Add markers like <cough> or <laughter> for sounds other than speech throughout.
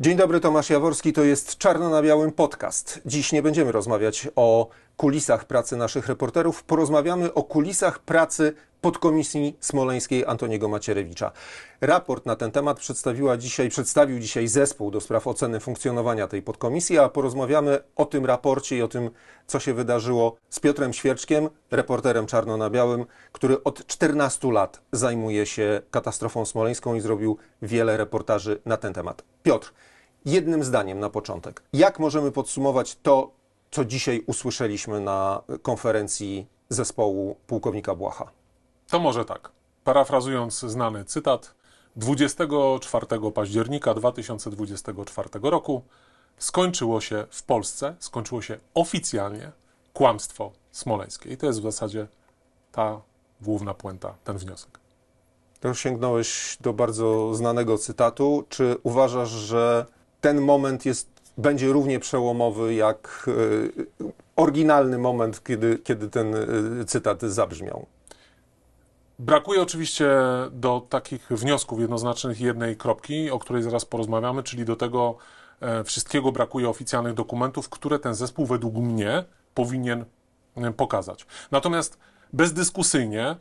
Dzień dobry, Tomasz Jaworski, to jest Czarno na Białym Podcast. Dziś nie będziemy rozmawiać o kulisach pracy naszych reporterów, porozmawiamy o kulisach pracy podkomisji smoleńskiej Antoniego Macierewicza. Raport na ten temat przedstawiła dzisiaj, przedstawił dzisiaj zespół do spraw oceny funkcjonowania tej podkomisji, a porozmawiamy o tym raporcie i o tym, co się wydarzyło z Piotrem Świerczkiem, reporterem czarno na białym, który od 14 lat zajmuje się katastrofą smoleńską i zrobił wiele reportaży na ten temat. Piotr, jednym zdaniem na początek. Jak możemy podsumować to, co dzisiaj usłyszeliśmy na konferencji zespołu pułkownika Błacha. To może tak. Parafrazując znany cytat, 24 października 2024 roku skończyło się w Polsce, skończyło się oficjalnie kłamstwo smoleńskie. I to jest w zasadzie ta główna puenta, ten wniosek. To sięgnąłeś do bardzo znanego cytatu. Czy uważasz, że ten moment jest będzie równie przełomowy jak e, oryginalny moment, kiedy, kiedy ten e, cytat zabrzmiał. Brakuje oczywiście do takich wniosków jednoznacznych jednej kropki, o której zaraz porozmawiamy, czyli do tego e, wszystkiego brakuje oficjalnych dokumentów, które ten zespół według mnie powinien pokazać. Natomiast bezdyskusyjnie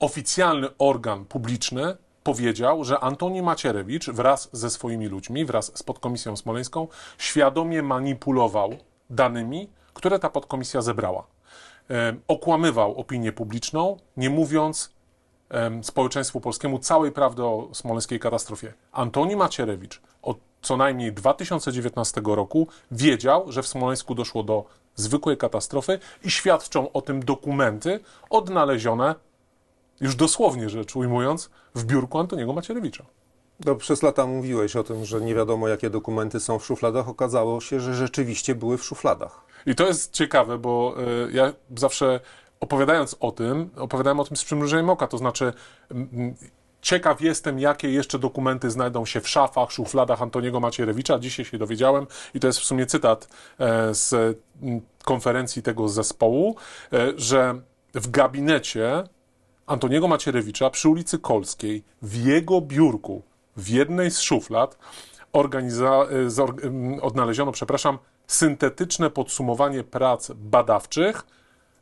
oficjalny organ publiczny powiedział, że Antoni Macierewicz wraz ze swoimi ludźmi, wraz z podkomisją smoleńską, świadomie manipulował danymi, które ta podkomisja zebrała. Okłamywał opinię publiczną, nie mówiąc społeczeństwu polskiemu całej prawdy o smoleńskiej katastrofie. Antoni Macierewicz od co najmniej 2019 roku wiedział, że w Smoleńsku doszło do zwykłej katastrofy i świadczą o tym dokumenty odnalezione już dosłownie rzecz ujmując, w biurku Antoniego Macierewicza. No, przez lata mówiłeś o tym, że nie wiadomo, jakie dokumenty są w szufladach. Okazało się, że rzeczywiście były w szufladach. I to jest ciekawe, bo y, ja zawsze opowiadając o tym, opowiadałem o tym z przymrużeniem oka, to znaczy m, ciekaw jestem, jakie jeszcze dokumenty znajdą się w szafach, szufladach Antoniego Macierewicza. Dzisiaj się dowiedziałem i to jest w sumie cytat e, z konferencji tego zespołu, e, że w gabinecie Antoniego Macierewicza przy ulicy Kolskiej w jego biurku, w jednej z szuflad, organiza- e, odnaleziono, przepraszam, syntetyczne podsumowanie prac badawczych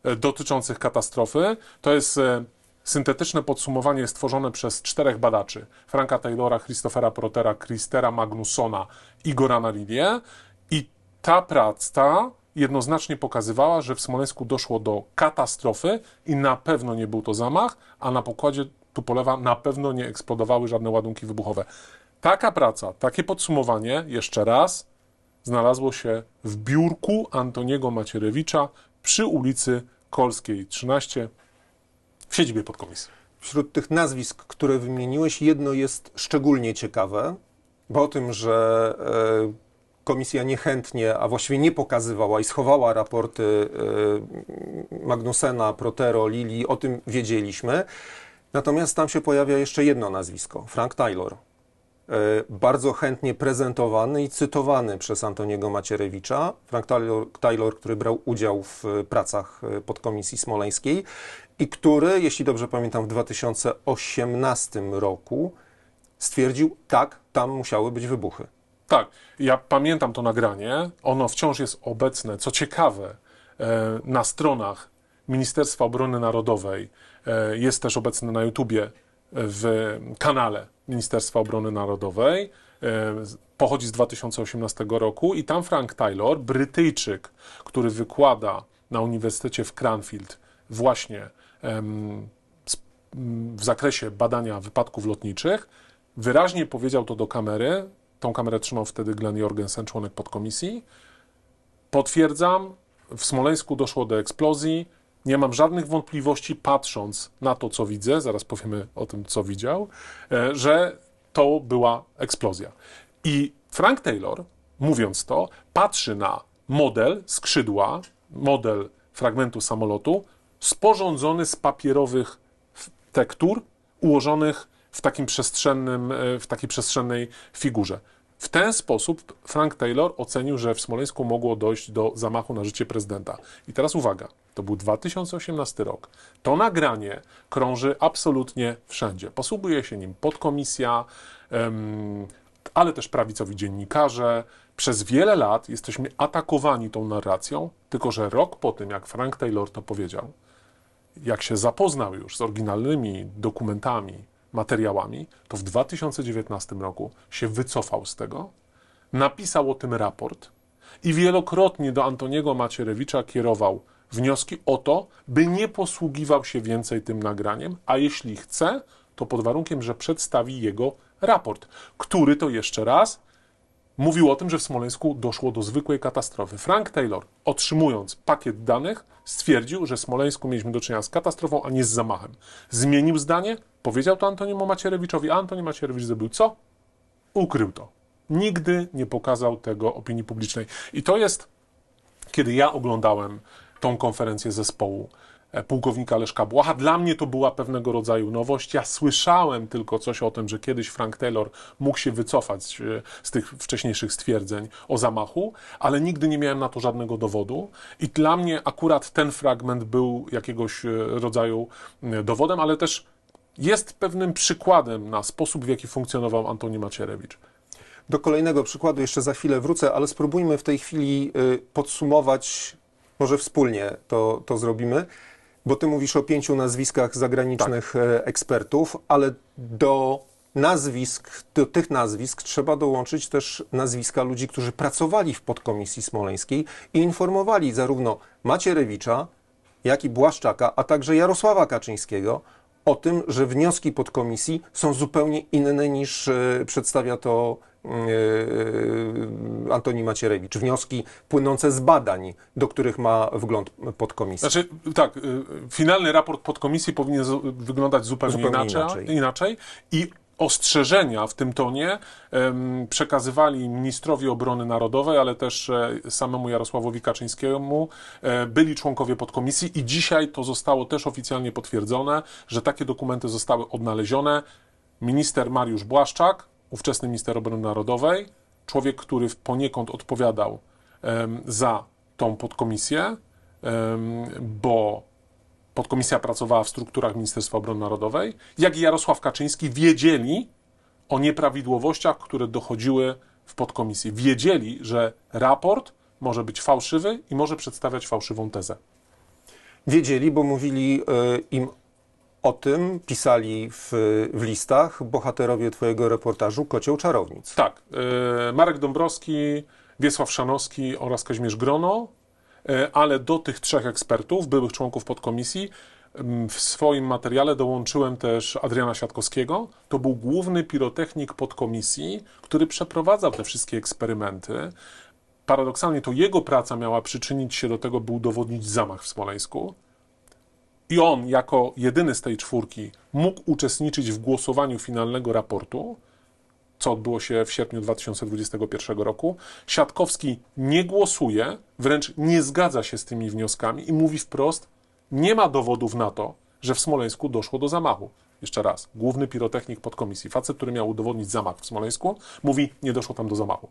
e, dotyczących katastrofy. To jest e, syntetyczne podsumowanie stworzone przez czterech badaczy: Franka Taylora, Christophera Protera, Christera Magnusona i Gorana Lilię. I ta praca jednoznacznie pokazywała, że w Smoleńsku doszło do katastrofy i na pewno nie był to zamach, a na pokładzie Tupolewa na pewno nie eksplodowały żadne ładunki wybuchowe. Taka praca, takie podsumowanie, jeszcze raz, znalazło się w biurku Antoniego Macierewicza przy ulicy Kolskiej 13 w siedzibie podkomisji. Wśród tych nazwisk, które wymieniłeś, jedno jest szczególnie ciekawe, bo o tym, że e, komisja niechętnie, a właściwie nie pokazywała i schowała raporty e, Magnusena, Protero, Lili, o tym wiedzieliśmy. Natomiast tam się pojawia jeszcze jedno nazwisko, Frank Taylor. E, bardzo chętnie prezentowany i cytowany przez Antoniego Macierewicza. Frank Taylor, Taylor, który brał udział w e, pracach podkomisji smoleńskiej i który, jeśli dobrze pamiętam, w 2018 roku stwierdził, tak, tam musiały być wybuchy. Tak, ja pamiętam to nagranie. Ono wciąż jest obecne, co ciekawe, e, na stronach Ministerstwa Obrony Narodowej. E, jest też obecne na YouTubie e, w kanale Ministerstwa Obrony Narodowej. Pochodzi z 2018 roku i tam Frank Taylor, Brytyjczyk, który wykłada na Uniwersytecie w Cranfield właśnie w zakresie badania wypadków lotniczych, wyraźnie powiedział to do kamery, Tą kamerę trzymał wtedy Glenn Jorgensen, członek podkomisji. Potwierdzam, w Smoleńsku doszło do eksplozji. Nie mam żadnych wątpliwości, patrząc na to, co widzę, zaraz powiemy o tym, co widział, e, że to była eksplozja. I Frank Taylor, mówiąc to, patrzy na model skrzydła, model fragmentu samolotu, sporządzony z papierowych tektur ułożonych w, takim przestrzennym, e, w takiej przestrzennej figurze. W ten sposób Frank Taylor ocenił, że w Smoleńsku mogło dojść do zamachu na życie prezydenta. I teraz uwaga, to był 2018 rok. To nagranie krąży absolutnie wszędzie. Posługuje się nim podkomisja, ale też prawicowi dziennikarze. Przez wiele lat jesteśmy atakowani tą narracją, tylko że rok po tym, jak Frank Taylor to powiedział, jak się zapoznał już z oryginalnymi dokumentami materiałami, to w 2019 roku się wycofał z tego, napisał o tym raport i wielokrotnie do Antoniego Macierewicza kierował wnioski o to, by nie posługiwał się więcej tym nagraniem, a jeśli chce, to pod warunkiem, że przedstawi jego raport, który to jeszcze raz mówił o tym, że w Smoleńsku doszło do zwykłej katastrofy. Frank Taylor, otrzymując pakiet danych, stwierdził, że w Smoleńsku mieliśmy do czynienia z katastrofą, a nie z zamachem. Zmienił zdanie, Powiedział to Antoniemu Macierewiczowi, a Antoni Macierewicz zrobił co? Ukrył to. Nigdy nie pokazał tego opinii publicznej. I to jest, kiedy ja oglądałem tą konferencję zespołu e, pułkownika Leszka Błaha. Dla mnie to była pewnego rodzaju nowość. Ja słyszałem tylko coś o tym, że kiedyś Frank Taylor mógł się wycofać e, z tych wcześniejszych stwierdzeń o zamachu, ale nigdy nie miałem na to żadnego dowodu. I dla mnie akurat ten fragment był jakiegoś e, rodzaju dowodem, ale też jest pewnym przykładem na sposób, w jaki funkcjonował Antoni Macierewicz. Do kolejnego przykładu jeszcze za chwilę wrócę, ale spróbujmy w tej chwili y, podsumować, może wspólnie to, to zrobimy, bo ty mówisz o pięciu nazwiskach zagranicznych tak. E, ekspertów, ale do nazwisk, do tych nazwisk trzeba dołączyć też nazwiska ludzi, którzy pracowali w podkomisji smoleńskiej i informowali zarówno Macierewicza, jak i Błaszczaka, a także Jarosława Kaczyńskiego o tym, że wnioski podkomisji są zupełnie inne niż e, przedstawia to e, e, Antoni Macierewicz. Wnioski płynące z badań, do których ma wgląd podkomisja. Znaczy, tak, finalny raport podkomisji powinien wyglądać zupełnie, zupełnie inaczej. inaczej. I ostrzeżenia w tym tonie przekazywali ministrowi obrony narodowej, ale też e, samemu Jarosławowi Kaczyńskiemu e, byli członkowie podkomisji i dzisiaj to zostało też oficjalnie potwierdzone, że takie dokumenty zostały odnalezione. Minister Mariusz Błaszczak, ówczesny minister obrony narodowej, człowiek, który poniekąd odpowiadał za tą podkomisję, bo podkomisja pracowała w strukturach Ministerstwa Obrony Narodowej, jak i Jarosław Kaczyński wiedzieli o nieprawidłowościach, które dochodziły w podkomisji. Wiedzieli, że raport może być fałszywy i może przedstawiać fałszywą tezę. Wiedzieli, bo mówili e, im o tym, pisali w, w listach bohaterowie Twojego reportażu Kocioł Czarownic. Tak. E, Marek Dąbrowski, Wiesław Szanowski oraz Kazimierz Grono E, ale do tych trzech ekspertów, byłych członków podkomisji, mm, w swoim materiale dołączyłem też Adriana Siatkowskiego. To był główny pirotechnik podkomisji, który przeprowadzał te wszystkie eksperymenty. Paradoksalnie to jego praca miała przyczynić się do tego, by udowodnić zamach w Smoleńsku. I on, jako jedyny z tej czwórki, mógł uczestniczyć w głosowaniu finalnego raportu co odbyło się w sierpniu 2021 roku. Siatkowski nie głosuje, wręcz nie zgadza się z tymi wnioskami i mówi wprost: Nie ma dowodów na to, że w Smoleńsku doszło do zamachu. Jeszcze raz, główny pirotechnik podkomisji, facet, który miał udowodnić zamach w Smoleńsku, mówi: Nie doszło tam do zamachu.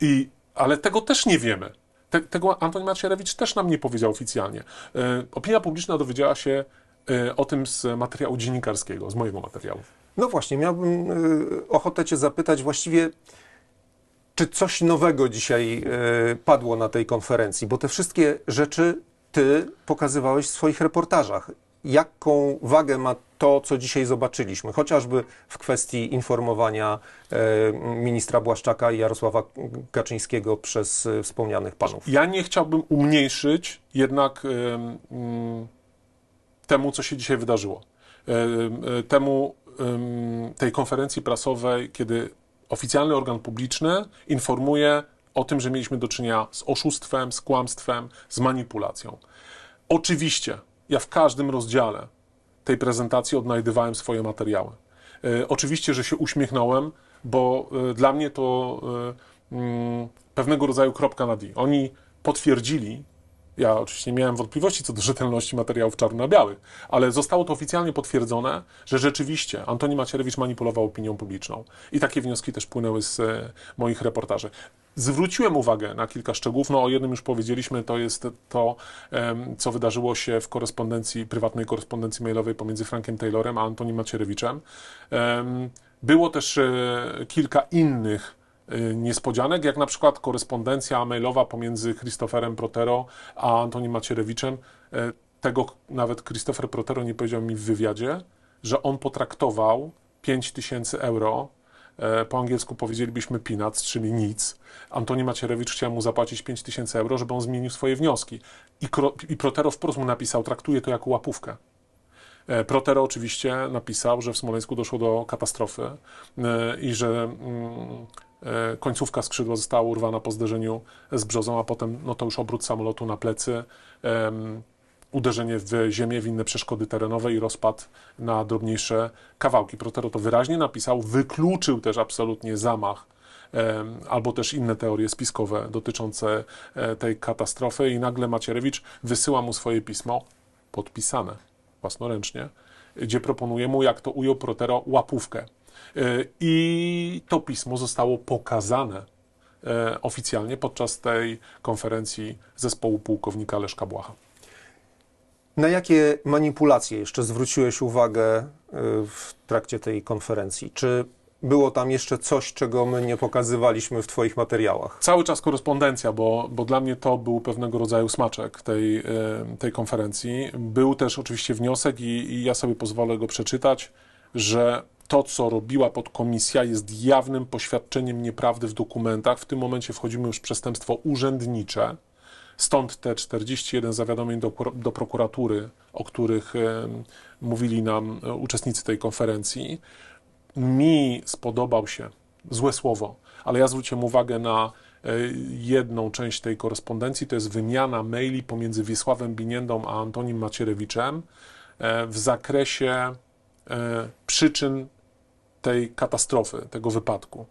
I, ale tego też nie wiemy. Te, tego Antoni Macierewicz też nam nie powiedział oficjalnie. Yy, opinia publiczna dowiedziała się yy, o tym z materiału dziennikarskiego, z mojego materiału. No właśnie, miałbym y, ochotę Cię zapytać właściwie, czy coś nowego dzisiaj y, padło na tej konferencji? Bo te wszystkie rzeczy Ty pokazywałeś w swoich reportażach. Jaką wagę ma to, co dzisiaj zobaczyliśmy, chociażby w kwestii informowania y, ministra Błaszczaka i Jarosława Kaczyńskiego przez wspomnianych panów? Ja nie chciałbym umniejszyć jednak temu, co się dzisiaj wydarzyło. E, e, temu, tej konferencji prasowej, kiedy oficjalny organ publiczny informuje o tym, że mieliśmy do czynienia z oszustwem, z kłamstwem, z manipulacją. Oczywiście, ja w każdym rozdziale tej prezentacji odnajdywałem swoje materiały. E, oczywiście, że się uśmiechnąłem, bo e, dla mnie to e, pewnego rodzaju kropka na D. Oni potwierdzili ja oczywiście miałem wątpliwości co do rzetelności materiałów czarno-białych, ale zostało to oficjalnie potwierdzone, że rzeczywiście Antoni Macierewicz manipulował opinią publiczną. I takie wnioski też płynęły z e, moich reportaży. Zwróciłem uwagę na kilka szczegółów. No, o jednym już powiedzieliśmy, to jest to, co wydarzyło się w korespondencji, prywatnej korespondencji mailowej pomiędzy Frankiem Taylorem a Antonim Macierewiczem. Było też e, kilka innych Y, niespodzianek, jak na przykład korespondencja mailowa pomiędzy Christopherem Protero a Antonim Macierewiczem. Y, tego nawet Christopher Protero nie powiedział mi w wywiadzie, że on potraktował 5000 euro y, po angielsku powiedzielibyśmy peanuts, czyli nic. Antoni Macierewicz chciał mu zapłacić 5000 euro, żeby on zmienił swoje wnioski. I, I Protero wprost mu napisał, traktuje to jako łapówkę. Protero oczywiście napisał, że w Smoleńsku doszło do katastrofy i że mm, E, końcówka skrzydła została urwana po zderzeniu z brzozą, a potem no to już obrót samolotu na plecy, um, uderzenie w ziemię, w inne przeszkody terenowe i rozpad na drobniejsze kawałki. Protero to wyraźnie napisał, wykluczył też absolutnie zamach albo też inne teorie spiskowe dotyczące e, tej katastrofy i nagle Macierewicz wysyła mu swoje pismo podpisane własnoręcznie, gdzie proponuje mu, jak to ujął Protero, łapówkę i to pismo zostało pokazane e, oficjalnie podczas tej konferencji zespołu pułkownika Leszka Błacha. Na jakie manipulacje jeszcze zwróciłeś uwagę e, w trakcie tej konferencji? Czy było tam jeszcze coś, czego my nie pokazywaliśmy w Twoich materiałach? Cały czas korespondencja, bo, bo dla mnie to był pewnego rodzaju smaczek tej, e, tej konferencji. Był też oczywiście wniosek, i, i ja sobie pozwolę go przeczytać, że to, co robiła podkomisja, jest jawnym poświadczeniem nieprawdy w dokumentach. W tym momencie wchodzimy już w przestępstwo urzędnicze. Stąd te 41 zawiadomień do, do prokuratury, o których mówili nam e, uczestnicy tej konferencji. Mi spodobał się, złe słowo, ale ja zwróciłem uwagę na e, jedną część tej korespondencji, to jest wymiana maili pomiędzy Wiesławem Biniendą a Antonim Macierewiczem e, w zakresie przyczyn tej katastrofy, tego wypadku.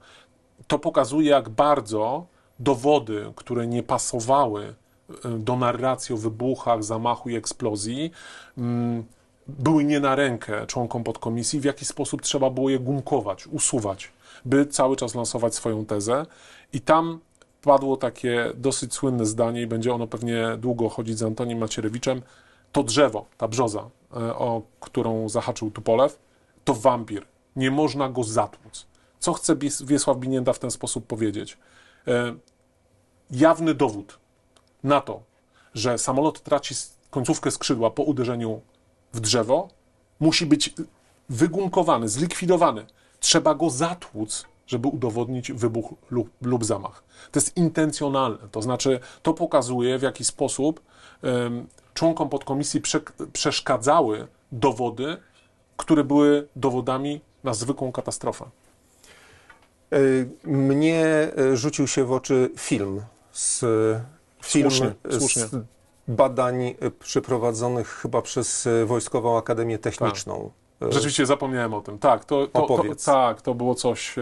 To pokazuje, jak bardzo dowody, które nie pasowały e, do narracji o wybuchach, zamachu i eksplozji, mm, były nie na rękę członkom podkomisji, w jaki sposób trzeba było je gumkować, usuwać, by cały czas lansować swoją tezę. I tam padło takie dosyć słynne zdanie, i będzie ono pewnie długo chodzić z Antonim Macierewiczem. To drzewo, ta brzoza, e, o którą zahaczył Tupolew, to wampir. Nie można go zatłuc. Co chce Wiesław Binienda w ten sposób powiedzieć? E, jawny dowód na to, że samolot traci końcówkę skrzydła po uderzeniu w drzewo, musi być wygumkowany, zlikwidowany. Trzeba go zatłuc, żeby udowodnić wybuch lub, lub zamach. To jest intencjonalne, to znaczy to pokazuje, w jaki sposób członkom podkomisji prze, przeszkadzały dowody, które były dowodami na zwykłą katastrofę. E, mnie e, rzucił się w oczy film z film słusznie, z słusznie. badań e, przeprowadzonych chyba przez Wojskową Akademię Techniczną. Tak. Rzeczywiście zapomniałem o tym. Tak, to, to, to, tak, to było coś,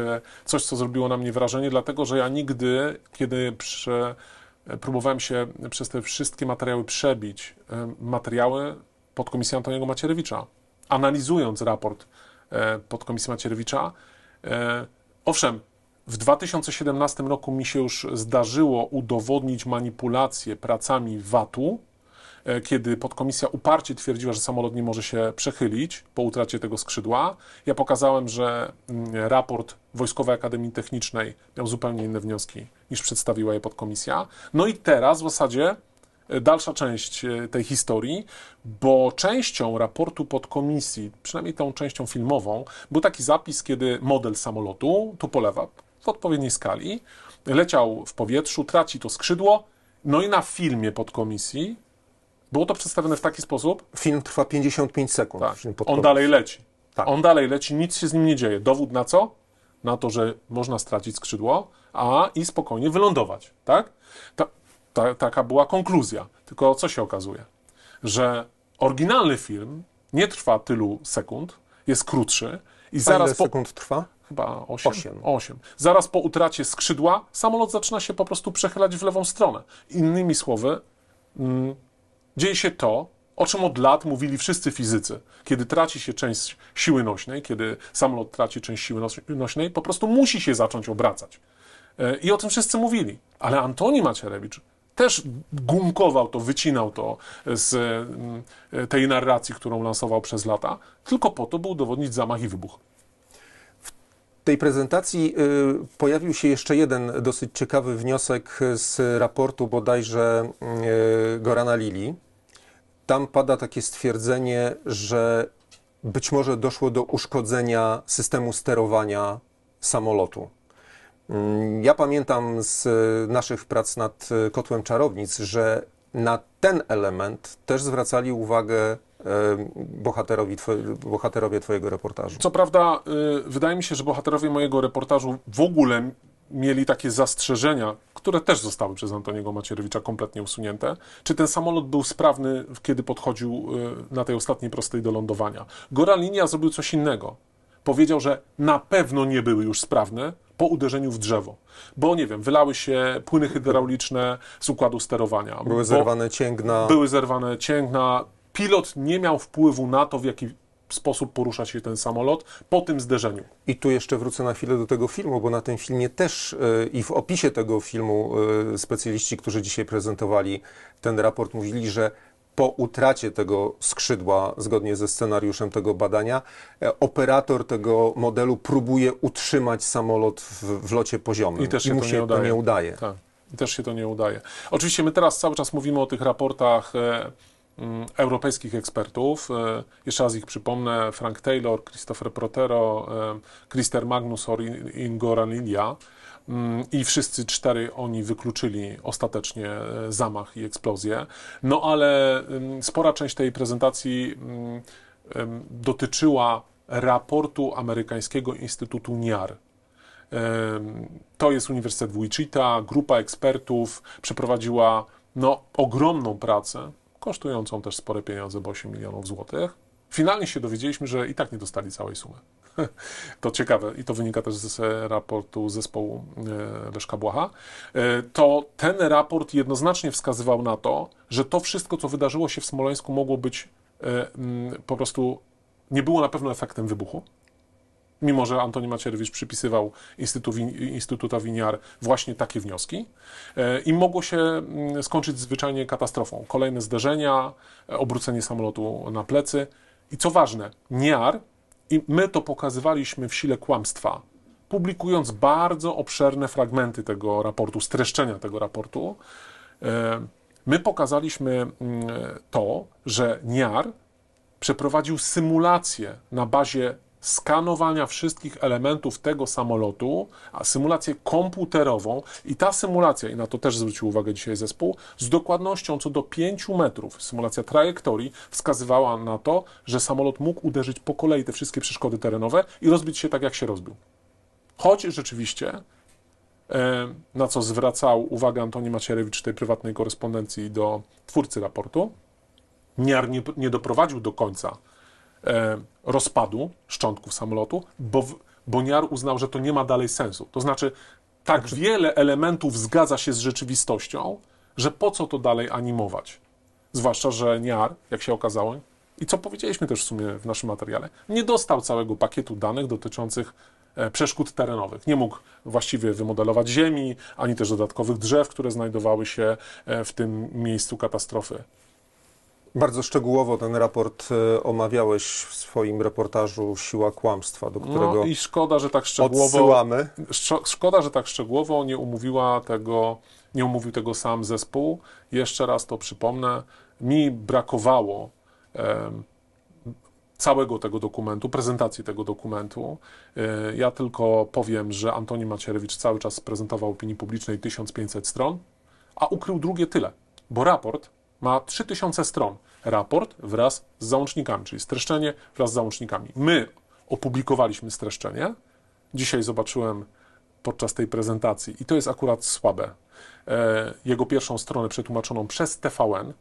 coś, co zrobiło na mnie wrażenie, dlatego że ja nigdy, kiedy prze, próbowałem się przez te wszystkie materiały przebić, materiały podkomisji Antoniego Macierewicza, analizując raport E, pod komisją Macierewicza. E, owszem, w 2017 roku mi się już zdarzyło udowodnić manipulację pracami VAT-u, e, kiedy podkomisja uparcie twierdziła, że samolot nie może się przechylić po utracie tego skrzydła. Ja pokazałem, że mm, raport Wojskowej Akademii Technicznej miał zupełnie inne wnioski niż przedstawiła je podkomisja. No i teraz w zasadzie dalsza część e, tej historii, bo częścią raportu podkomisji, przynajmniej tą częścią filmową, był taki zapis, kiedy model samolotu, tu lewej w odpowiedniej skali, leciał w powietrzu, traci to skrzydło, no i na filmie podkomisji było to przedstawione w taki sposób. Film trwa 55 sekund. Tak. On dalej leci. Tak. On dalej leci, nic się z nim nie dzieje. Dowód na co? Na to, że można stracić skrzydło, a i spokojnie wylądować, tak? Ta, taka była konkluzja. Tylko co się okazuje? Że oryginalny film nie trwa tylu sekund, jest krótszy i A zaraz. Ile po... sekund trwa? Chyba 8, 8. 8. Zaraz po utracie skrzydła samolot zaczyna się po prostu przechylać w lewą stronę. Innymi słowy, mm, dzieje się to, o czym od lat mówili wszyscy fizycy. Kiedy traci się część siły nośnej, kiedy samolot traci część siły nośnej, po prostu musi się zacząć obracać. E, I o tym wszyscy mówili. Ale Antoni Macierewicz też gumkował to, wycinał to z mm, tej narracji, którą lansował przez lata, tylko po to, by udowodnić zamach i wybuch. W tej prezentacji y, pojawił się jeszcze jeden dosyć ciekawy wniosek z raportu bodajże y, Gorana Lili. Tam pada takie stwierdzenie, że być może doszło do uszkodzenia systemu sterowania samolotu. Mm, ja pamiętam z e, naszych prac nad e, kotłem czarownic, że na ten element też zwracali uwagę e, bohaterowi, bohaterowie Twojego reportażu. Co prawda, wydaje mi się, że bohaterowie mojego reportażu w ogóle mieli takie zastrzeżenia, które też zostały przez Antoniego Macierewicza kompletnie usunięte. Czy ten samolot był sprawny, kiedy podchodził na tej ostatniej prostej do lądowania? Linia zrobił coś innego. Powiedział, że na pewno nie były już sprawne, po uderzeniu w drzewo. Bo nie wiem, wylały się płyny hydrauliczne z układu sterowania. Były zerwane cięgna. Były zerwane cięgna. Pilot nie miał wpływu na to, w jaki sposób porusza się ten samolot po tym zderzeniu. I tu jeszcze wrócę na chwilę do tego filmu, bo na tym filmie też yy, i w opisie tego filmu yy, specjaliści, którzy dzisiaj prezentowali ten raport, mówili, że po utracie tego skrzydła, zgodnie ze scenariuszem tego badania, e, operator tego modelu próbuje utrzymać samolot w, w locie poziomym. I też się, I mu się to nie udaje. To nie udaje. Tak. I też się to nie udaje. Oczywiście my teraz cały czas mówimy o tych raportach e, m, mm, europejskich ekspertów. E, jeszcze raz ich przypomnę. Frank Taylor, Christopher Protero, e, Christer Magnus or Ingoran Lilia. Mm, i wszyscy cztery oni wykluczyli ostatecznie e, zamach i eksplozję. No ale mm, spora część tej prezentacji mm, dotyczyła raportu amerykańskiego Instytutu NIAR. To jest Uniwersytet w Wichita, grupa ekspertów przeprowadziła no, ogromną pracę, kosztującą też spore pieniądze, bo 8 milionów złotych. Finalnie się dowiedzieliśmy, że i tak nie dostali całej sumy to ciekawe i to wynika też z raportu zespołu e, Leszka Błaha, e, to ten raport jednoznacznie wskazywał na to, że to wszystko, co wydarzyło się w Smoleńsku, mogło być e, mm, po prostu, nie było na pewno efektem wybuchu, mimo że Antoni Macierewicz przypisywał Instytutowi NIAR właśnie takie wnioski i mogło się mm, skończyć zwyczajnie katastrofą. Kolejne zderzenia, obrócenie samolotu na plecy i co ważne, NIAR i my to pokazywaliśmy w sile kłamstwa, publikując bardzo obszerne fragmenty tego raportu, streszczenia tego raportu. E, my pokazaliśmy mm, to, że NIAR przeprowadził symulację na bazie skanowania wszystkich elementów tego samolotu, a symulację komputerową i ta symulacja, i na to też zwrócił uwagę dzisiaj zespół, z dokładnością co do 5 metrów, symulacja trajektorii wskazywała na to, że samolot mógł uderzyć po kolei te wszystkie przeszkody terenowe i rozbić się tak, jak się rozbił. Choć rzeczywiście, e, na co zwracał uwagę Antoni Macierewicz w tej prywatnej korespondencji do twórcy raportu, Niar nie, nie doprowadził do końca E, rozpadu szczątków samolotu, bo Boniar uznał, że to nie ma dalej sensu. To znaczy, tak znaczy... wiele elementów zgadza się z rzeczywistością, że po co to dalej animować? Zwłaszcza, że Niar, jak się okazało, i co powiedzieliśmy też w sumie w naszym materiale, nie dostał całego pakietu danych dotyczących e, przeszkód terenowych. Nie mógł właściwie wymodelować ziemi, ani też dodatkowych drzew, które znajdowały się e, w tym miejscu katastrofy bardzo szczegółowo ten raport e, omawiałeś w swoim reportażu Siła Kłamstwa, do no którego no i szkoda, że tak szczegółowo odsyłamy. Szkoda, że tak szczegółowo nie umówiła tego, nie umówił tego sam zespół. Jeszcze raz to przypomnę, mi brakowało całego tego dokumentu, prezentacji tego dokumentu. E, ja tylko powiem, że Antoni Macierewicz cały czas prezentował opinii publicznej 1500 stron, a ukrył drugie tyle, bo raport ma 3000 stron. Raport wraz z załącznikami, czyli streszczenie wraz z załącznikami. My opublikowaliśmy streszczenie. Dzisiaj zobaczyłem podczas tej prezentacji i to jest akurat słabe. E, jego pierwszą stronę przetłumaczoną przez TVN,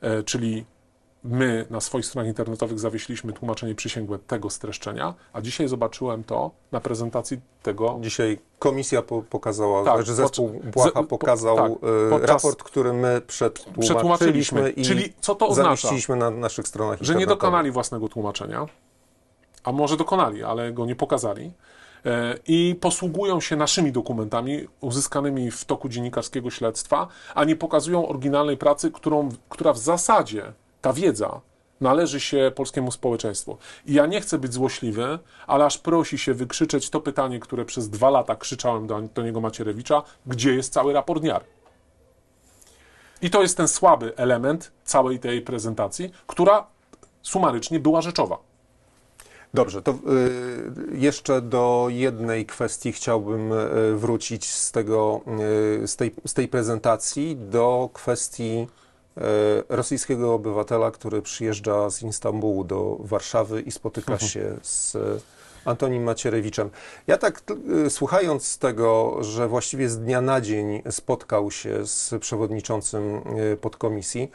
e, czyli my na swoich stronach internetowych zawiesiliśmy tłumaczenie przysięgłe tego streszczenia, a dzisiaj zobaczyłem to na prezentacji tego. Dzisiaj komisja po, pokazała, tak, że zespół Błacha pokazał po, tak, e, raport, który my przetłumaczyliśmy, przetłumaczyliśmy i czyli co to oznacza? zamieściliśmy na naszych stronach Że nie dokonali własnego tłumaczenia, a może dokonali, ale go nie pokazali e, i posługują się naszymi dokumentami uzyskanymi w toku dziennikarskiego śledztwa, a nie pokazują oryginalnej pracy, którą, która w zasadzie ta wiedza należy się polskiemu społeczeństwu. I ja nie chcę być złośliwy, ale aż prosi się wykrzyczeć to pytanie, które przez dwa lata krzyczałem do Antoniego Macierewicza, gdzie jest cały raport miary. I to jest ten słaby element całej tej prezentacji, która sumarycznie była rzeczowa. Dobrze, to y, jeszcze do jednej kwestii chciałbym y, wrócić z, tego, y, z, tej, z tej prezentacji, do kwestii E, rosyjskiego obywatela, który przyjeżdża z Istambułu do Warszawy i spotyka mhm. się z Antonim Macierewiczem. Ja tak e, słuchając tego, że właściwie z dnia na dzień spotkał się z przewodniczącym e, podkomisji,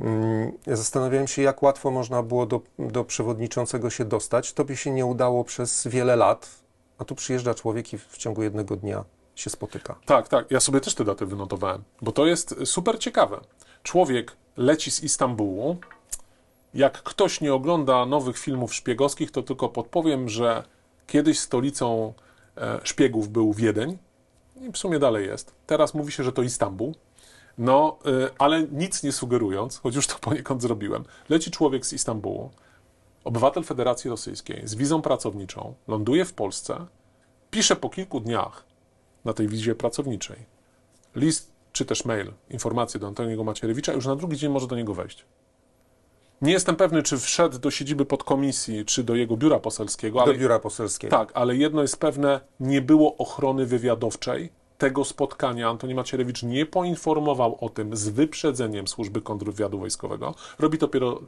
mm, Zastanawiałem się, jak łatwo można było do, do przewodniczącego się dostać. Tobie się nie udało przez wiele lat, a tu przyjeżdża człowiek i w ciągu jednego dnia się spotyka. Tak, tak. Ja sobie też te daty wynotowałem, bo to jest super ciekawe. Człowiek leci z Istambułu. Jak ktoś nie ogląda nowych filmów szpiegowskich, to tylko podpowiem, że kiedyś stolicą e, szpiegów był Wiedeń i w sumie dalej jest. Teraz mówi się, że to Istambuł. No, e, ale nic nie sugerując, choć już to poniekąd zrobiłem, leci człowiek z Istambułu, obywatel Federacji Rosyjskiej z wizą pracowniczą, ląduje w Polsce, pisze po kilku dniach, na tej wizie pracowniczej. List czy też mail, informacje do Antoniego Macierewicza, już na drugi dzień może do niego wejść. Nie jestem pewny, czy wszedł do siedziby podkomisji, czy do jego biura poselskiego. Do ale, biura poselskiego. Tak, ale jedno jest pewne, nie było ochrony wywiadowczej tego spotkania. Antoni Macierewicz nie poinformował o tym z wyprzedzeniem służby kontrwywiadu wojskowego. Robi dopiero y,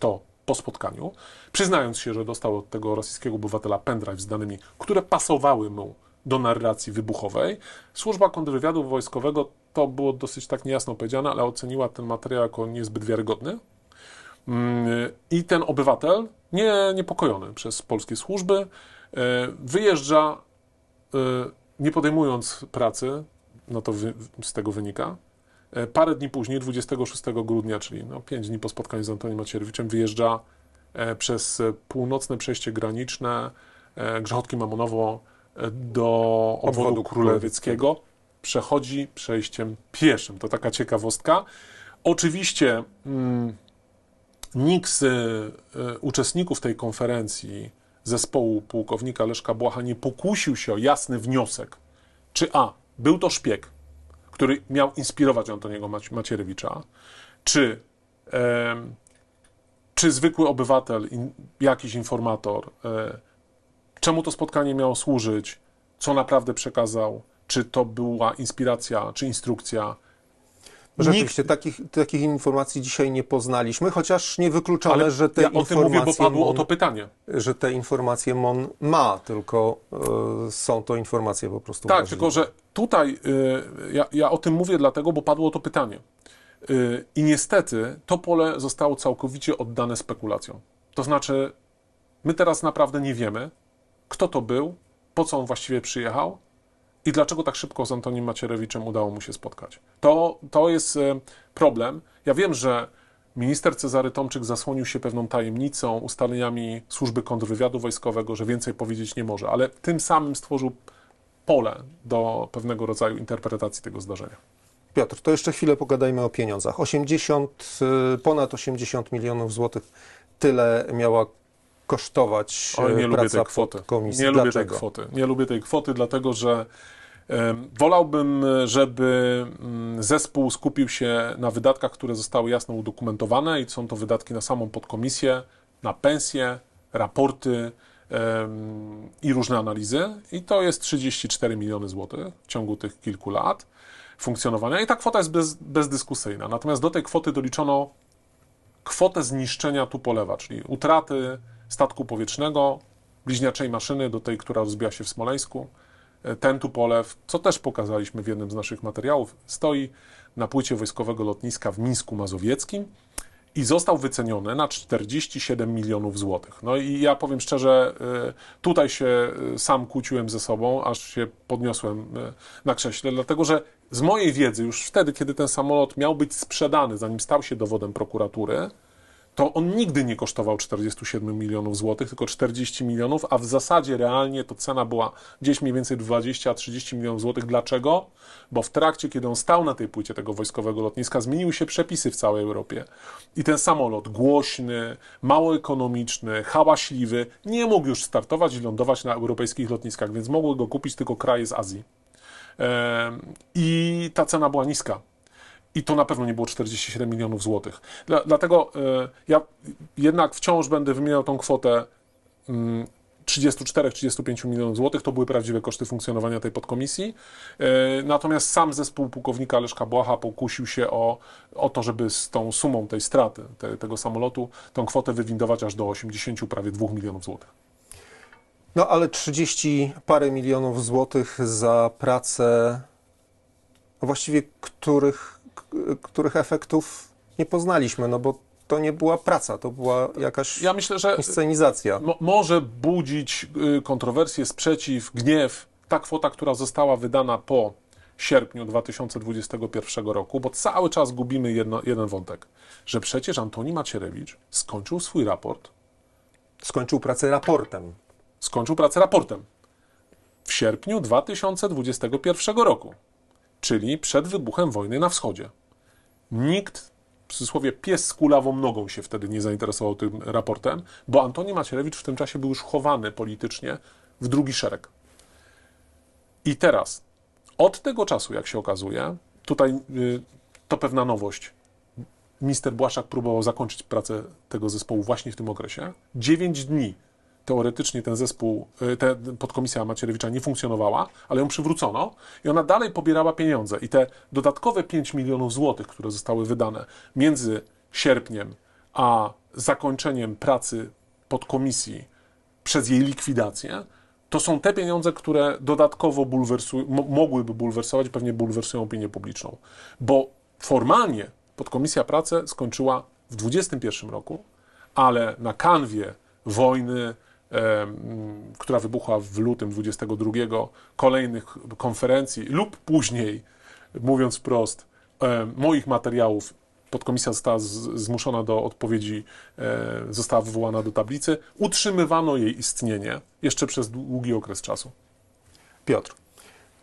to po spotkaniu, przyznając się, że dostał od tego rosyjskiego obywatela pendrive z danymi, które pasowały mu do narracji wybuchowej. Służba kontrwywiadu wojskowego, to było dosyć tak niejasno powiedziane, ale oceniła ten materiał jako niezbyt wiarygodny. Mm, I ten obywatel, nie niepokojony przez polskie służby, e, wyjeżdża, e, nie podejmując pracy, no to z tego wynika. E, parę dni później, 26 grudnia, czyli no 5 dni po spotkaniu z Antoniem Macierewiczem, wyjeżdża przez północne przejście graniczne Grzechotki Mamonowo do obwodu, obwodu królewieckiego przechodzi przejściem pieszym. To taka ciekawostka. Oczywiście mm, nikt z e, uczestników tej konferencji zespołu pułkownika Leszka Błacha nie pokusił się o jasny wniosek, czy A, był to szpieg, który miał inspirować Antoniego Macierewicza, czy, e, czy zwykły obywatel, in, jakiś informator, e, czemu to spotkanie miało służyć, co naprawdę przekazał, czy to była inspiracja, czy instrukcja. Rzeczywiście, Nikt... takich, takich informacji dzisiaj nie poznaliśmy, chociaż nie Ale że te ja informacje. O tym mówię, bo padło Mon, o to pytanie. Że te informacje MON ma, tylko y, są to informacje po prostu. Tak, ważne. tylko że tutaj y, ja, ja o tym mówię dlatego, bo padło to pytanie. Y, I niestety to pole zostało całkowicie oddane spekulacjom. To znaczy, my teraz naprawdę nie wiemy, kto to był, po co on właściwie przyjechał i dlaczego tak szybko z Antonim Macierewiczem udało mu się spotkać. To, to jest e, problem. Ja wiem, że minister Cezary Tomczyk zasłonił się pewną tajemnicą, ustaleniami służby kontrwywiadu wojskowego, że więcej powiedzieć nie może, ale tym samym stworzył pole do pewnego rodzaju interpretacji tego zdarzenia. Piotr, to jeszcze chwilę pogadajmy o pieniądzach. 80, e, ponad 80 milionów złotych tyle miała kosztować Ale e, nie lubię tej kwoty. Komisji. Nie Dlaczego? lubię tej kwoty. Nie lubię tej kwoty, dlatego że Wolałbym, żeby mm, zespół skupił się na wydatkach, które zostały jasno udokumentowane i są to wydatki na samą podkomisję, na pensje, raporty i różne analizy. I to jest 34 miliony złotych w ciągu tych kilku lat funkcjonowania. I ta kwota jest bez, bezdyskusyjna. Natomiast do tej kwoty doliczono kwotę zniszczenia tu polewa czyli utraty statku powietrznego, bliźniaczej maszyny do tej, która rozbija się w Smoleńsku. E, ten Tupolew, co też pokazaliśmy w jednym z naszych materiałów, stoi na płycie wojskowego lotniska w Mińsku Mazowieckim i został wyceniony na 47 milionów złotych. No i ja powiem szczerze, e, tutaj się e, sam kłóciłem ze sobą, aż się podniosłem na krześle, dlatego że z mojej wiedzy już wtedy, kiedy ten samolot miał być sprzedany, zanim stał się dowodem prokuratury, to on nigdy nie kosztował 47 milionów złotych, tylko 40 milionów, a w zasadzie realnie to cena była gdzieś mniej więcej 20-30 milionów złotych. Dlaczego? Bo w trakcie, kiedy on stał na tej płycie tego wojskowego lotniska, zmieniły się przepisy w całej Europie. I ten samolot, głośny, mało ekonomiczny, hałaśliwy, nie mógł już startować i lądować na europejskich lotniskach, więc mogły go kupić tylko kraje z Azji. Ehm, I ta cena była niska. I to na pewno nie było 47 milionów złotych. Dla, dlatego y, ja jednak wciąż będę wymieniał tą kwotę mm, y, 34-35 milionów złotych. To były prawdziwe koszty funkcjonowania tej podkomisji. Y, natomiast sam zespół pułkownika Leszka Błacha pokusił się o, o to, żeby z tą sumą tej straty te, tego samolotu tą kwotę wywindować aż do 80 prawie 2 milionów złotych. No ale 30 parę milionów złotych za pracę, właściwie których których efektów nie poznaliśmy, no bo to nie była praca, to była jakaś ja myślę, że y, inscenizacja. może budzić y, kontrowersję, sprzeciw, gniew ta kwota, która została wydana po sierpniu 2021 roku, bo cały czas gubimy jedno, jeden wątek, że przecież Antoni Macierewicz skończył swój raport. Skończył pracę raportem. Skończył pracę raportem w sierpniu 2021 roku, czyli przed wybuchem wojny na wschodzie. Nikt, w przysłowie pies z kulawą nogą się wtedy nie zainteresował tym raportem, bo Antoni Macierewicz w tym czasie był już chowany politycznie w drugi szereg. I teraz, od tego czasu, jak się okazuje, tutaj y, to pewna nowość. Mister Błaszak próbował zakończyć pracę tego zespołu właśnie w tym okresie. 9 dni teoretycznie ten zespół, e, ta podkomisja Macierewicza nie funkcjonowała, ale ją przywrócono i ona dalej pobierała pieniądze. I te dodatkowe 5 milionów złotych, które zostały wydane między sierpniem a zakończeniem pracy podkomisji przez jej likwidację, to są te pieniądze, które dodatkowo bulwersują, mogłyby bulwersować, pewnie bulwersują opinię publiczną. Bo formalnie podkomisja pracy skończyła w 2021 roku, ale na kanwie wojny, która wybuchła w lutym 22, kolejnych konferencji lub później, mówiąc wprost, moich materiałów podkomisja została zmuszona do odpowiedzi, została wywołana do tablicy, utrzymywano jej istnienie jeszcze przez długi okres czasu. Piotr,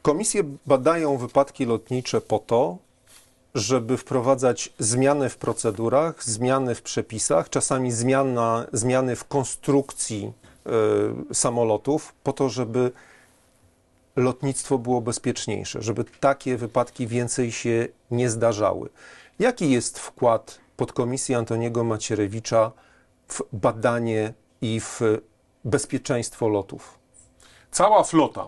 komisje badają wypadki lotnicze po to, żeby wprowadzać zmiany w procedurach, zmiany w przepisach, czasami zmiana, zmiany w konstrukcji E, samolotów po to, żeby lotnictwo było bezpieczniejsze, żeby takie wypadki więcej się nie zdarzały. Jaki jest wkład podkomisji Antoniego Macierewicza w badanie i w bezpieczeństwo lotów? Cała flota,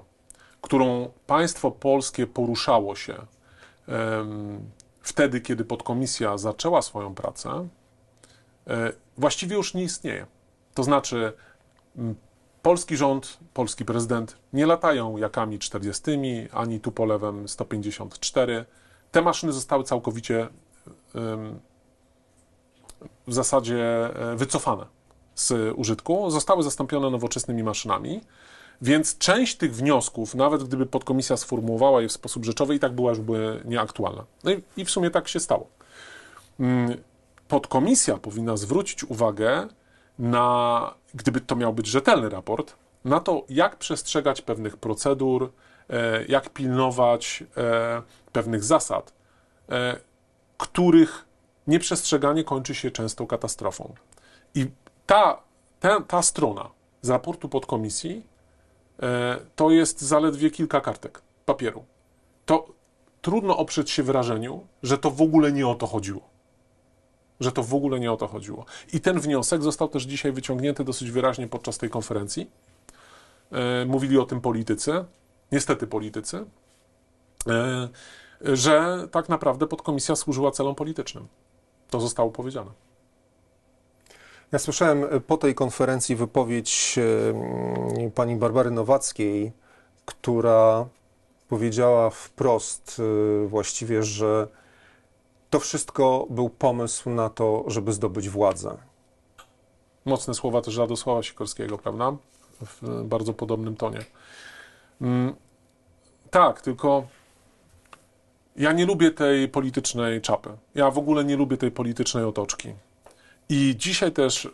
którą państwo polskie poruszało się wtedy, kiedy podkomisja zaczęła swoją pracę, e, właściwie już nie istnieje. To znaczy, Polski rząd, polski prezydent nie latają jakami 40 ani tu Tupolewem 154. Te maszyny zostały całkowicie w zasadzie e, wycofane z użytku, zostały zastąpione nowoczesnymi maszynami. Więc część tych wniosków, nawet gdyby podkomisja sformułowała je w sposób rzeczowy, i tak była już by nieaktualna. No i, i w sumie tak się stało. Mm, podkomisja powinna zwrócić uwagę na, gdyby to miał być rzetelny raport, na to, jak przestrzegać pewnych procedur, e, jak pilnować e, pewnych zasad, e, których nieprzestrzeganie kończy się często katastrofą. I ta, ta, ta strona z raportu podkomisji to jest zaledwie kilka kartek papieru. To trudno oprzeć się wrażeniu, że to w ogóle nie o to chodziło że to w ogóle nie o to chodziło. I ten wniosek został też dzisiaj wyciągnięty dosyć wyraźnie podczas tej konferencji. E, mówili o tym politycy, niestety politycy, e, że tak naprawdę podkomisja służyła celom politycznym. To zostało powiedziane. Ja słyszałem e, po tej konferencji wypowiedź pani Barbary Nowackiej, która powiedziała wprost właściwie, że to wszystko był pomysł na to, żeby zdobyć władzę. Mocne słowa też Radosława Sikorskiego, prawda? W bardzo podobnym tonie. Mm, tak, tylko ja nie lubię tej politycznej czapy. Ja w ogóle nie lubię tej politycznej otoczki. I dzisiaj też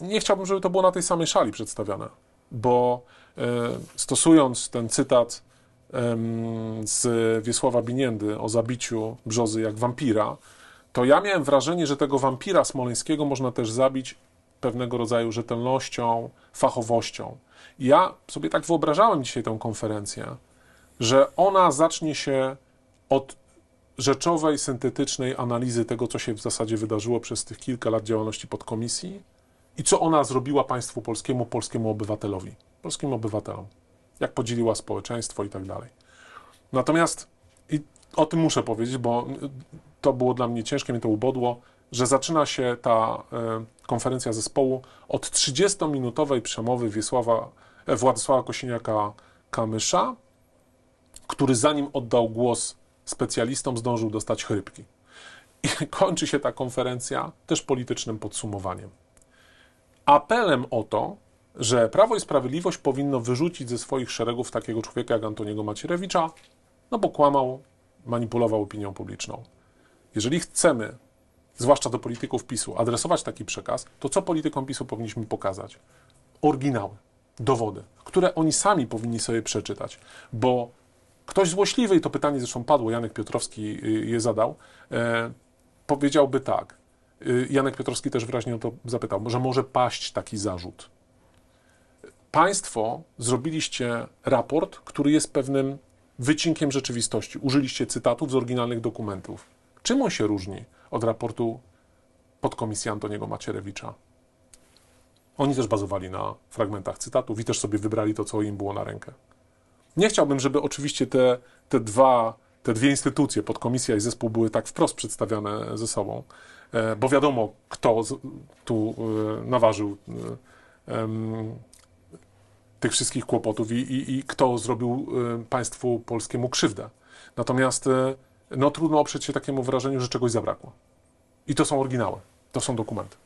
nie chciałbym, żeby to było na tej samej szali przedstawiane, bo e, stosując ten cytat z Wiesława Biniędy o zabiciu Brzozy jak wampira, to ja miałem wrażenie, że tego wampira smoleńskiego można też zabić pewnego rodzaju rzetelnością, fachowością. I ja sobie tak wyobrażałem dzisiaj tę konferencję, że ona zacznie się od rzeczowej, syntetycznej analizy tego, co się w zasadzie wydarzyło przez tych kilka lat działalności podkomisji i co ona zrobiła państwu polskiemu, polskiemu obywatelowi, polskim obywatelom jak podzieliła społeczeństwo i tak dalej. Natomiast, i o tym muszę powiedzieć, bo to było dla mnie ciężkie, mnie to ubodło, że zaczyna się ta y, konferencja zespołu od 30-minutowej przemowy Wiesława, e, Władysława Kosiniaka-Kamysza, który zanim oddał głos specjalistom, zdążył dostać chrypki. I <laughs> kończy się ta konferencja też politycznym podsumowaniem. Apelem o to, że Prawo i Sprawiedliwość powinno wyrzucić ze swoich szeregów takiego człowieka jak Antoniego Macierewicza, no bo kłamał, manipulował opinią publiczną. Jeżeli chcemy, zwłaszcza do polityków PiSu, adresować taki przekaz, to co politykom PiSu powinniśmy pokazać? Oryginały, dowody, które oni sami powinni sobie przeczytać, bo ktoś złośliwy, i to pytanie zresztą padło, Janek Piotrowski y, je zadał, e, powiedziałby tak, y, Janek Piotrowski też wyraźnie o to zapytał, że może paść taki zarzut Państwo zrobiliście raport, który jest pewnym wycinkiem rzeczywistości. Użyliście cytatów z oryginalnych dokumentów. Czym on się różni od raportu podkomisji Antoniego Macierewicza? Oni też bazowali na fragmentach cytatów i też sobie wybrali to, co im było na rękę. Nie chciałbym, żeby oczywiście te, te, dwa, te dwie instytucje, podkomisja i zespół, były tak wprost przedstawiane ze sobą, e, bo wiadomo, kto tu e, naważył e, tych wszystkich kłopotów i, i, i kto zrobił y, państwu polskiemu krzywdę. Natomiast y, no, trudno oprzeć się takiemu wrażeniu, że czegoś zabrakło. I to są oryginały, to są dokumenty.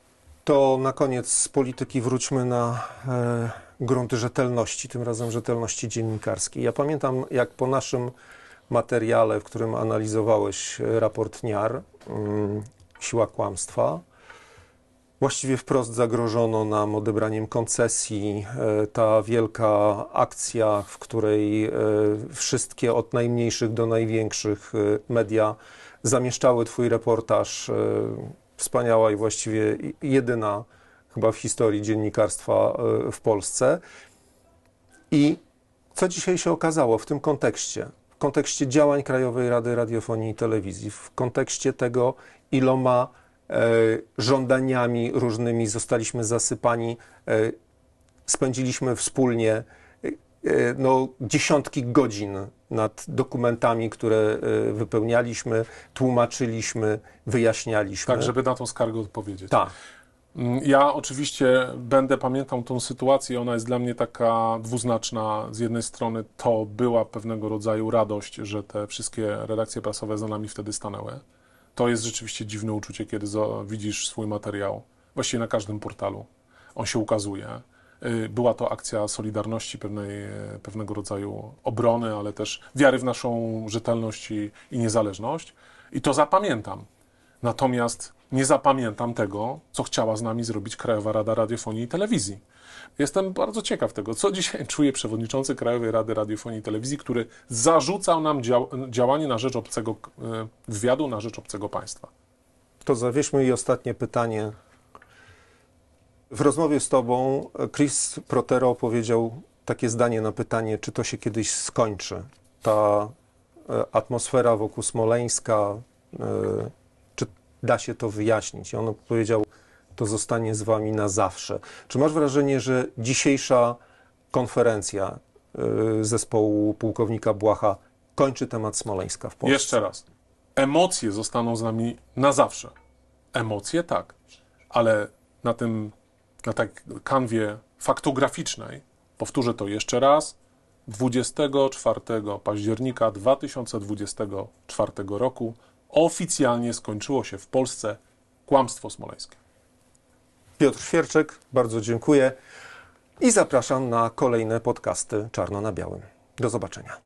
To na koniec z polityki wróćmy na e, grunty rzetelności, tym razem rzetelności dziennikarskiej. Ja pamiętam, jak po naszym materiale, w którym analizowałeś e, raport NIAR, y, mm, Siła Kłamstwa, Właściwie wprost zagrożono nam odebraniem koncesji. E, ta wielka akcja, w której e, wszystkie od najmniejszych do największych e, media zamieszczały Twój reportaż, wspaniała i właściwie jedyna chyba w historii dziennikarstwa w Polsce. I co dzisiaj się okazało w tym kontekście? W kontekście działań Krajowej Rady Radiofonii i Telewizji, w kontekście tego, iloma E, żądaniami różnymi, zostaliśmy zasypani, e, spędziliśmy wspólnie e, no, dziesiątki godzin nad dokumentami, które wypełnialiśmy, tłumaczyliśmy, wyjaśnialiśmy. Tak, żeby na tą skargę odpowiedzieć. Tak. Mm, ja oczywiście będę pamiętał tą sytuację, ona jest dla mnie taka dwuznaczna. Z jednej strony to była pewnego rodzaju radość, że te wszystkie redakcje prasowe za nami wtedy stanęły to jest rzeczywiście dziwne uczucie, kiedy widzisz swój materiał właściwie na każdym portalu. On się ukazuje. Y, była to akcja solidarności, pewnej, e, pewnego rodzaju obrony, ale też wiary w naszą rzetelność i, i niezależność. I to zapamiętam. Natomiast nie zapamiętam tego, co chciała z nami zrobić Krajowa Rada Radiofonii i Telewizji Jestem bardzo ciekaw tego, co dzisiaj <laughs> czuje przewodniczący Krajowej Rady Radiofonii i Telewizji, który zarzucał nam dział działanie na rzecz obcego e, wywiadu, na rzecz obcego państwa. To zawierzmy i ostatnie pytanie. W rozmowie z Tobą e, Chris Protero opowiedział takie zdanie na pytanie, czy to się kiedyś skończy. Ta e, atmosfera wokół Smoleńska, czy da się to wyjaśnić? I on powiedział, to zostanie z Wami na zawsze. Czy masz wrażenie, że dzisiejsza konferencja y, zespołu pułkownika Błacha kończy temat Smoleńska w Polsce? Jeszcze raz. Emocje zostaną z nami na zawsze. Emocje tak, ale na tym, na tak kanwie faktograficznej, powtórzę to jeszcze raz, 24 października 2024 roku oficjalnie skończyło się w Polsce kłamstwo smoleńskie. Piotr Świerczek, bardzo dziękuję i zapraszam na kolejne podcasty Czarno na Białym. Do zobaczenia.